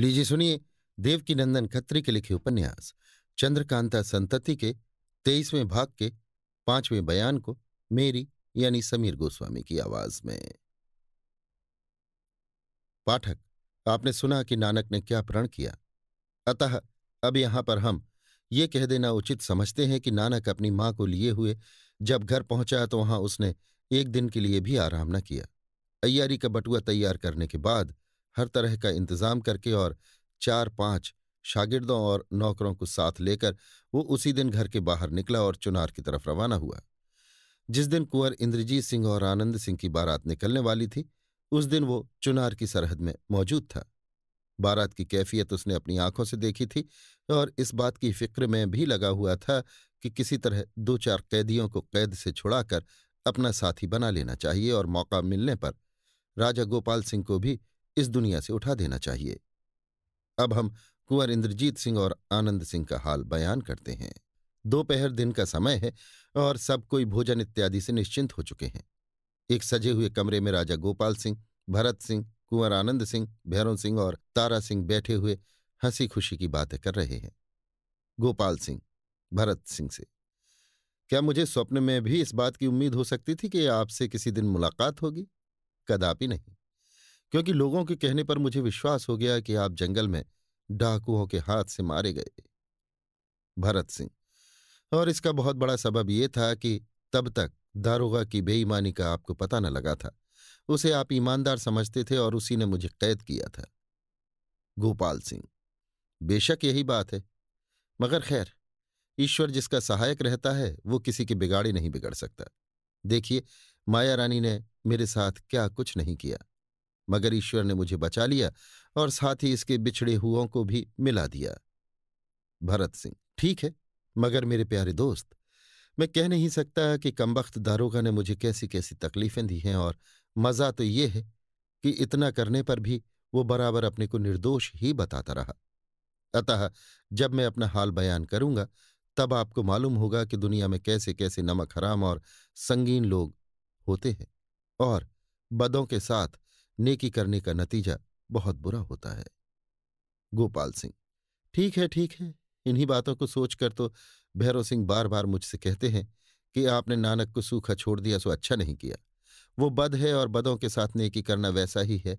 लीजिए सुनिए देवकीनंदन खत्री के लिखे उपन्यास चंद्रकांता संतति के तेईसवें भाग के पांचवें बयान को मेरी यानी समीर गोस्वामी की आवाज में पाठक आपने सुना कि नानक ने क्या प्रण किया अतः अब यहां पर हम ये कह देना उचित समझते हैं कि नानक अपनी मां को लिए हुए जब घर पहुंचा तो वहां उसने एक दिन के लिए भी आराम न किया अय्यारी का बटुआ तैयार करने के बाद हर तरह का इंतजाम करके और चार पांच शागिर्दों और नौकरों को साथ लेकर वो उसी दिन घर के बाहर निकला और चुनार की तरफ रवाना हुआ जिस दिन कुंवर इंद्रजीत सिंह और आनंद सिंह की बारात निकलने वाली थी उस दिन वो चुनार की सरहद में मौजूद था बारात की कैफियत उसने अपनी आंखों से देखी थी और इस बात की फिक्र में भी लगा हुआ था कि किसी तरह दो चार कैदियों को कैद से छुड़ाकर अपना साथी बना लेना चाहिए और मौका मिलने पर राजा गोपाल सिंह को भी इस दुनिया से उठा देना चाहिए अब हम कुंवर इंद्रजीत सिंह और आनंद सिंह का हाल बयान करते हैं दोपहर दिन का समय है और सब कोई भोजन इत्यादि से निश्चिंत हो चुके हैं एक सजे हुए कमरे में राजा गोपाल सिंह भरत सिंह कुंवर आनंद सिंह भैरव सिंह और तारा सिंह बैठे हुए हंसी खुशी की बातें कर रहे हैं गोपाल सिंह भरत सिंह से क्या मुझे स्वप्न में भी इस बात की उम्मीद हो सकती थी कि आपसे किसी दिन मुलाकात होगी कदापि नहीं क्योंकि लोगों के कहने पर मुझे विश्वास हो गया कि आप जंगल में डाकुओं के हाथ से मारे गए भरत सिंह और इसका बहुत बड़ा सबब यह था कि तब तक दारोगा की बेईमानी का आपको पता न लगा था उसे आप ईमानदार समझते थे और उसी ने मुझे कैद किया था गोपाल सिंह बेशक यही बात है मगर खैर ईश्वर जिसका सहायक रहता है वो किसी के बिगाड़े नहीं बिगड़ सकता देखिए माया रानी ने मेरे साथ क्या कुछ नहीं किया मगर ईश्वर ने मुझे बचा लिया और साथ ही इसके बिछड़े हुओं को भी मिला दिया भरत सिंह ठीक है मगर मेरे प्यारे दोस्त मैं कह नहीं सकता कि कमबख्त दारोगा ने मुझे कैसी कैसी तकलीफें दी हैं और मज़ा तो ये है कि इतना करने पर भी वो बराबर अपने को निर्दोष ही बताता रहा अतः जब मैं अपना हाल बयान करूंगा तब आपको मालूम होगा कि दुनिया में कैसे कैसे नमक हराम और संगीन लोग होते हैं और बदों के साथ नेकी करने का नतीजा बहुत बुरा होता है गोपाल सिंह ठीक है ठीक है इन्हीं बातों को सोचकर तो भैरव सिंह बार बार मुझसे कहते हैं कि आपने नानक को सूखा छोड़ दिया सो तो अच्छा नहीं किया वो बद है और बदों के साथ नेकी करना वैसा ही है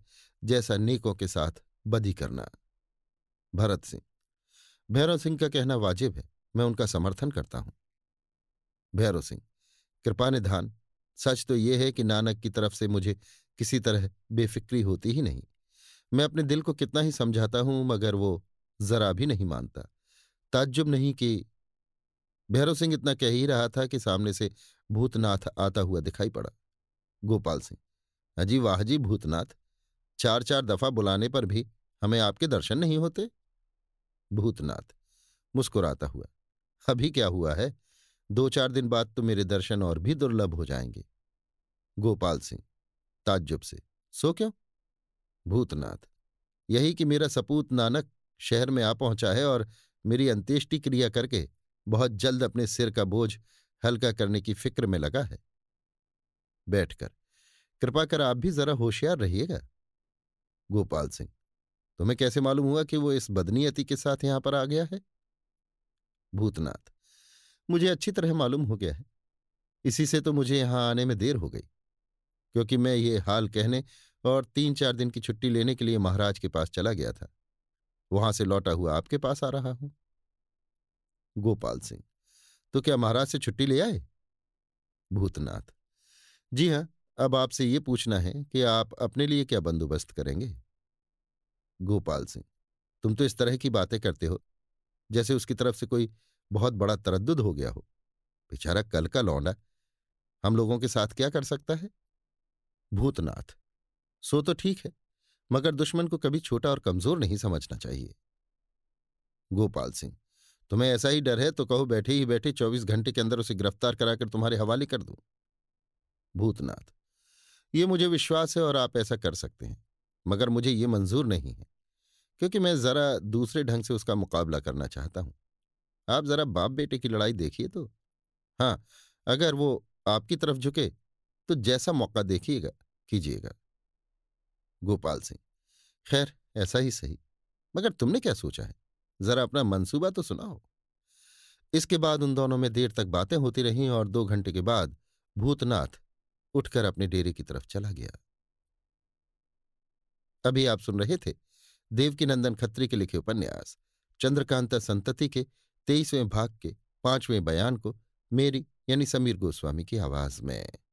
जैसा नेकों के साथ बदी करना भरत सिंह भैरव सिंह का कहना वाजिब है मैं उनका समर्थन करता हूं भैरव सिंह कृपा निधान सच तो ये है कि नानक की तरफ से मुझे किसी तरह बेफिक्री होती ही नहीं मैं अपने दिल को कितना ही समझाता हूं मगर वो जरा भी नहीं मानता ताज्जुब नहीं कि भैरव सिंह इतना कह ही रहा था कि सामने से भूतनाथ आता हुआ दिखाई पड़ा गोपाल सिंह अजी हाँ वाह जी भूतनाथ चार चार दफा बुलाने पर भी हमें आपके दर्शन नहीं होते भूतनाथ मुस्कुराता हुआ अभी क्या हुआ है दो चार दिन बाद तो मेरे दर्शन और भी दुर्लभ हो जाएंगे गोपाल सिंह ताज्जुब से सो क्यों भूतनाथ यही कि मेरा सपूत नानक शहर में आ पहुंचा है और मेरी अंत्येष्टि क्रिया करके बहुत जल्द अपने सिर का बोझ हल्का करने की फिक्र में लगा है बैठकर कृपा कर आप भी जरा होशियार रहिएगा गोपाल सिंह तुम्हें कैसे मालूम हुआ कि वो इस बदनीयति के साथ यहां पर आ गया है भूतनाथ मुझे अच्छी तरह मालूम हो गया है इसी से तो मुझे यहां आने में देर हो गई क्योंकि मैं ये हाल कहने और तीन चार दिन की छुट्टी लेने के लिए महाराज के पास चला गया था वहां से लौटा हुआ आपके पास आ रहा हूं गोपाल सिंह तो क्या महाराज से छुट्टी ले आए भूतनाथ जी हाँ अब आपसे ये पूछना है कि आप अपने लिए क्या बंदोबस्त करेंगे गोपाल सिंह तुम तो इस तरह की बातें करते हो जैसे उसकी तरफ से कोई बहुत बड़ा तरदुद हो गया हो बेचारा कल का लौंडा हम लोगों के साथ क्या कर सकता है भूतनाथ सो तो ठीक है मगर दुश्मन को कभी छोटा और कमजोर नहीं समझना चाहिए गोपाल सिंह तुम्हें ऐसा ही डर है तो कहो बैठे ही बैठे चौबीस घंटे के अंदर उसे गिरफ्तार कराकर तुम्हारे हवाले कर दूं भूतनाथ ये मुझे विश्वास है और आप ऐसा कर सकते हैं मगर मुझे ये मंजूर नहीं है क्योंकि मैं जरा दूसरे ढंग से उसका मुकाबला करना चाहता हूं आप जरा बाप बेटे की लड़ाई देखिए तो हाँ अगर वो आपकी तरफ झुके तो जैसा मौका देखिएगा कीजिएगा गोपाल सिंह खैर ऐसा ही सही मगर तुमने क्या सोचा है जरा अपना मंसूबा तो सुनाओ इसके बाद उन दोनों में देर तक बातें होती रहीं और दो घंटे के बाद भूतनाथ उठकर अपने डेरे की तरफ चला गया अभी आप सुन रहे थे देवकीनंदन खत्री के लिखे उपन्यास चंद्रकांता संतति के तेईसवें भाग के पांचवें बयान को मेरी यानी समीर गोस्वामी की आवाज में